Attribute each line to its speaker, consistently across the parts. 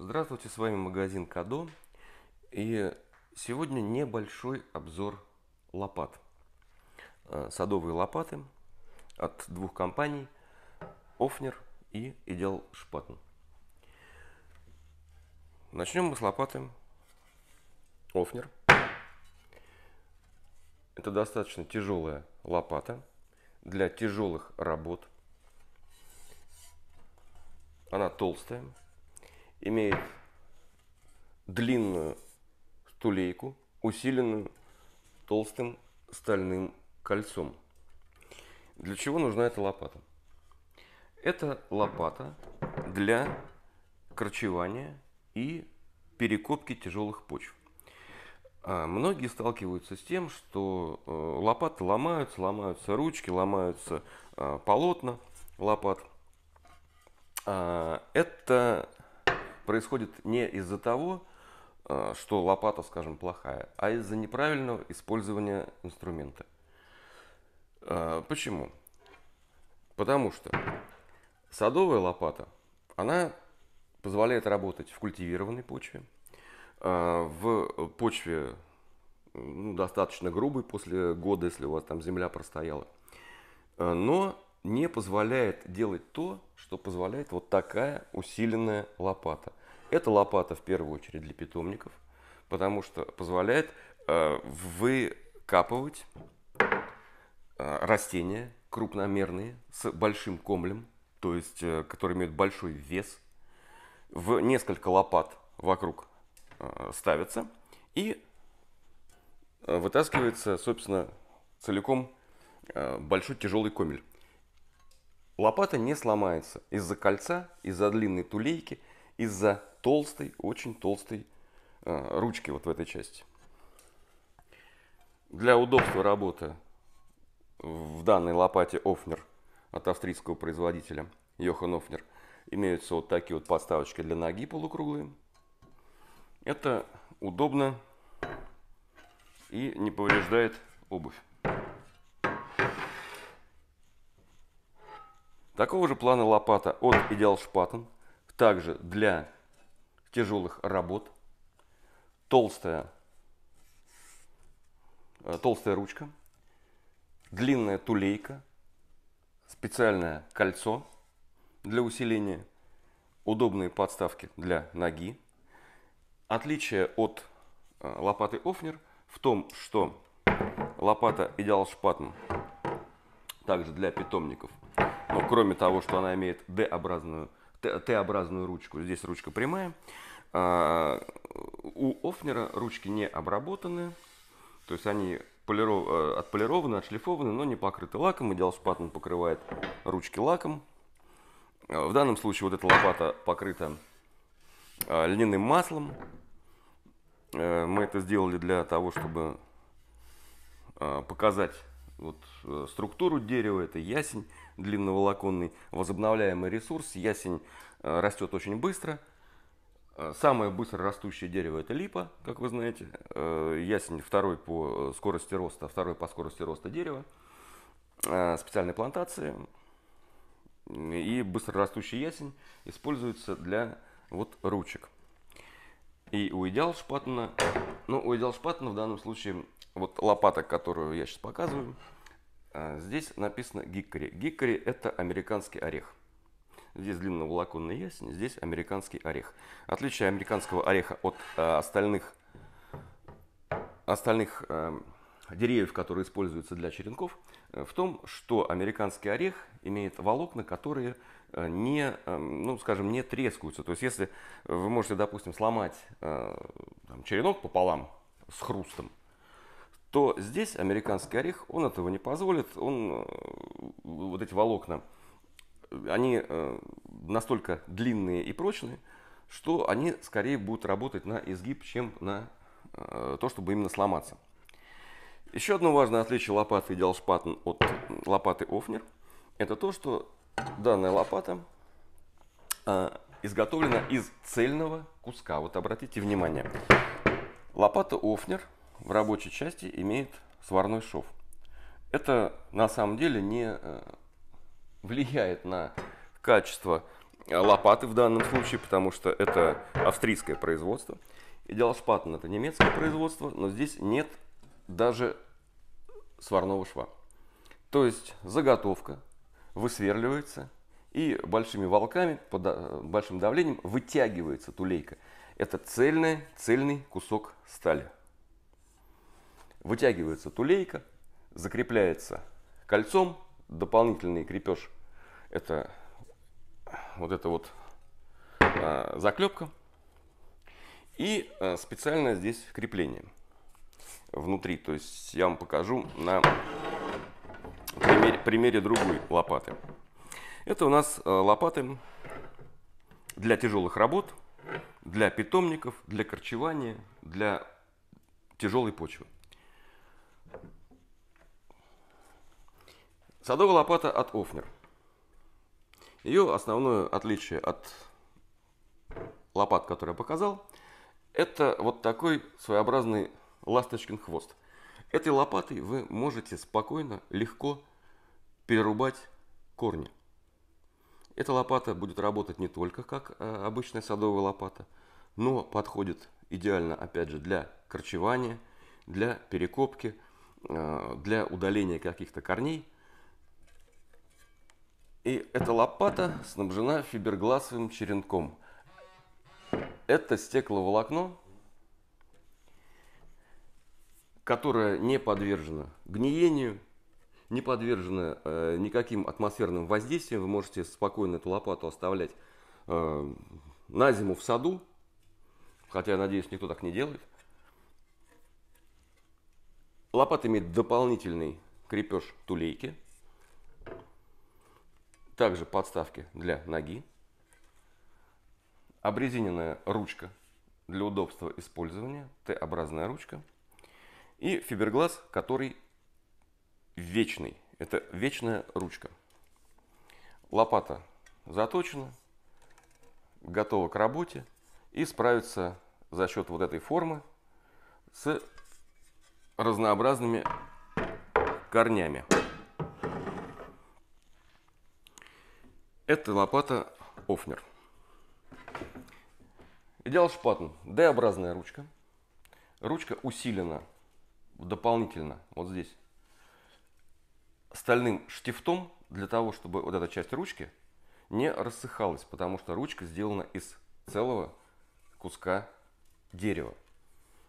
Speaker 1: Здравствуйте, с вами магазин Кадо. И сегодня небольшой обзор лопат. Э, садовые лопаты от двух компаний Офнер и Идеал Шпатн. Начнем мы с лопаты Офнер. Это достаточно тяжелая лопата для тяжелых работ. Она толстая, имеет длинную стулейку, усиленную толстым стальным кольцом. Для чего нужна эта лопата? Это лопата для корчевания и перекопки тяжелых почв. А, многие сталкиваются с тем, что э, лопаты ломаются, ломаются ручки, ломаются а, полотна лопат. А, это происходит не из-за того, а, что лопата, скажем, плохая, а из-за неправильного использования инструмента. А, почему? Потому что садовая лопата, она позволяет работать в культивированной почве, а, в почве ну, достаточно грубой после года, если у вас там земля простояла, но не позволяет делать то, что позволяет вот такая усиленная лопата. Это лопата в первую очередь для питомников, потому что позволяет э, выкапывать э, растения крупномерные с большим комлем, то есть э, которые имеют большой вес, в несколько лопат вокруг э, ставятся и э, вытаскивается, собственно, целиком э, большой тяжелый комель. Лопата не сломается из-за кольца, из-за длинной тулейки, из-за толстой, очень толстой э, ручки вот в этой части. Для удобства работы в данной лопате Офнер от австрийского производителя Йохан Офнер имеются вот такие вот подставочки для ноги полукруглые. Это удобно и не повреждает обувь. Такого же плана лопата от Ideal Spaten, также для тяжелых работ, толстая, э, толстая ручка, длинная тулейка, специальное кольцо для усиления, удобные подставки для ноги. Отличие от э, лопаты Офнер в том, что лопата Идеал Шпатн также для питомников, но кроме того, что она имеет D-образную Т-образную ручку. Здесь ручка прямая. А, у Офнера ручки не обработаны, то есть они полиров... Э, отполированы, отшлифованы, но не покрыты лаком. Идеал шпатен покрывает ручки лаком. А, в данном случае вот эта лопата покрыта а, льняным маслом. Э, мы это сделали для того, чтобы показать вот, э, структуру дерева. Это ясень длинноволоконный, возобновляемый ресурс. Ясень э, растет очень быстро. Э, самое быстро растущее дерево это липа, как вы знаете. ясень второй по скорости роста, второй по скорости роста дерева. специальные плантации. И быстро растущий ясень используется для вот ручек. И у идеал Шпатона, ну, у идеал Шпатона в данном случае, вот лопата, которую я сейчас показываю, а, здесь написано гиккари. Гиккари – это американский орех. Здесь длинноволоконный ясень, здесь американский орех. Отличие американского ореха от а, остальных, остальных а, деревьев, которые используются для черенков, Э, в том, что американский орех имеет волокна, которые э, не, эм, ну, скажем, не трескаются. То есть, если вы можете, допустим, сломать э, там, черенок пополам с хрустом, то здесь американский орех, он этого не позволит, он вот эти волокна, они настолько длинные и прочные, что они скорее будут работать на изгиб, чем на то, чтобы именно сломаться. Еще одно важное отличие лопаты Ideal от лопаты Офнер – это то, что данная лопата а, изготовлена из цельного куска. Вот обратите внимание, лопата Офнер в рабочей части имеет сварной шов. Это на самом деле не э, влияет на качество э, лопаты в данном случае, потому что это австрийское производство. Идеал это немецкое производство, но здесь нет даже сварного шва. То есть заготовка высверливается и большими волками, под э, большим давлением вытягивается тулейка. Это цельный, цельный кусок стали. Вытягивается тулейка, закрепляется кольцом, дополнительный крепеж это вот эта вот а, заклепка и а, специальное здесь крепление внутри. То есть я вам покажу на примере, примере другой лопаты. Это у нас э, лопаты для тяжелых работ, для питомников, для корчевания, для тяжелой почвы. Садовая лопата от Офнер. Ее основное отличие от лопат, которые я показал, это вот такой своеобразный ласточкин хвост. Этой лопатой вы можете спокойно, легко перерубать корни. Эта лопата будет работать не только как э, обычная садовая лопата, но подходит идеально, опять же, для корчевания, для перекопки, э, для удаления каких-то корней. И эта лопата снабжена фибергласовым черенком. Это стекловолокно которая не подвержена гниению, не подвержена э, никаким атмосферным воздействиям. Вы можете спокойно эту лопату оставлять э, на зиму в саду, хотя, я надеюсь, никто так не делает. Лопата имеет дополнительный крепеж тулейки, также подставки для ноги, обрезиненная ручка для удобства использования, Т-образная ручка – и фиберглаз, который вечный. Это вечная ручка. Лопата заточена, готова к работе и справится за счет вот этой формы с разнообразными корнями. Это лопата Офнер. Идеал шпатн. D-образная ручка. Ручка усилена дополнительно вот здесь стальным штифтом для того, чтобы вот эта часть ручки не рассыхалась, потому что ручка сделана из целого куска дерева.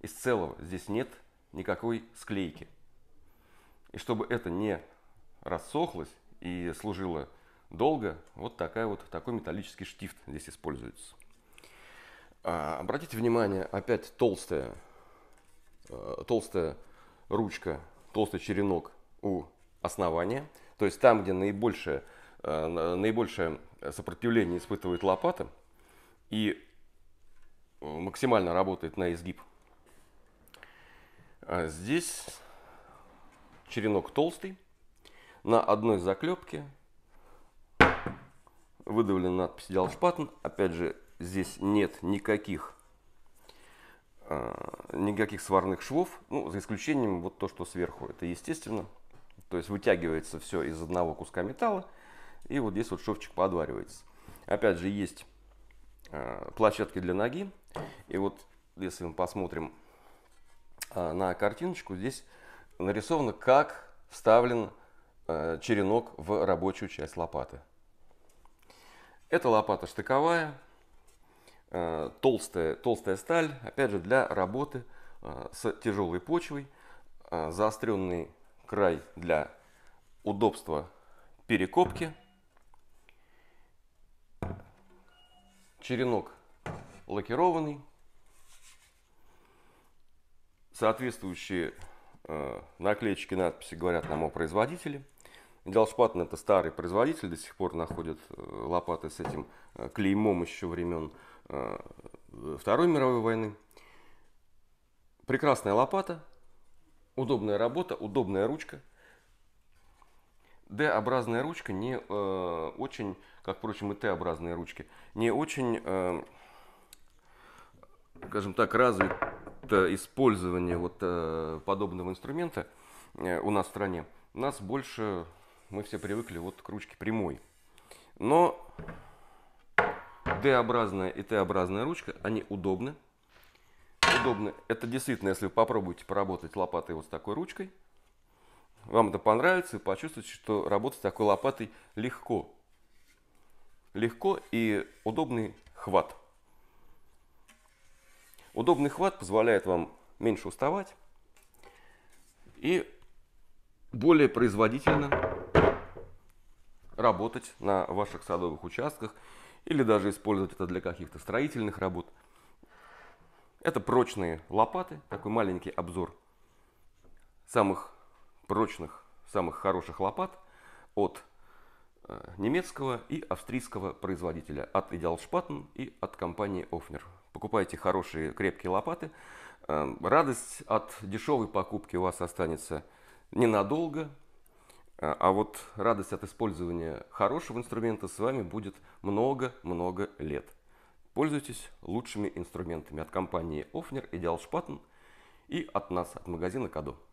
Speaker 1: Из целого. Здесь нет никакой склейки. И чтобы это не рассохлось и служило долго, вот, такая вот такой металлический штифт здесь используется. А, обратите внимание, опять толстая, э, толстая ручка, толстый черенок у основания, то есть там, где наибольшее, э, наибольшее сопротивление испытывает лопата и э, максимально работает на изгиб. А здесь черенок толстый, на одной заклепке выдавлен надпись «Делшпаттен». Опять же, здесь нет никаких Э, никаких сварных швов, ну, за исключением вот то, что сверху, это естественно. То есть вытягивается все из одного куска металла, и вот здесь вот шовчик подваривается. Опять же, есть э, площадки для ноги, и вот если мы посмотрим э, на картиночку, здесь нарисовано, как вставлен черенок в рабочую часть лопаты. Это лопата штыковая, Э, толстая, толстая сталь, опять же, для работы э, с тяжелой почвой, э, заостренный край для удобства перекопки, черенок лакированный, соответствующие наклеечки надписи говорят нам о производителе. Идалшпатен это старый производитель, до сих пор находят лопаты с этим клеймом еще времен Э, Второй мировой войны. Прекрасная лопата, удобная работа, удобная ручка. D-образная ручка не э, очень, как, впрочем, и Т-образные ручки, не очень, э, скажем так, развито использование вот э, подобного инструмента э, у нас в стране. У нас больше, мы все привыкли вот к ручке прямой. Но D-образная и Т-образная ручка, они удобны. Удобны. Это действительно, если вы попробуете поработать лопатой вот с такой ручкой, вам это понравится и почувствуете, что работать такой лопатой легко. Легко и удобный хват. Удобный хват позволяет вам меньше уставать и более производительно работать на ваших садовых участках или даже использовать это для каких-то строительных работ. Это прочные лопаты, такой маленький обзор самых прочных, самых хороших лопат от э, немецкого и австрийского производителя, от Идеал Шпаттен и от компании Offner. Покупайте хорошие крепкие лопаты. Эм, радость от дешевой покупки у вас останется ненадолго, а, а вот радость от использования хорошего инструмента с вами будет много-много лет. Пользуйтесь лучшими инструментами от компании Ofner, Ideal Spaten и от нас, от магазина Кадо.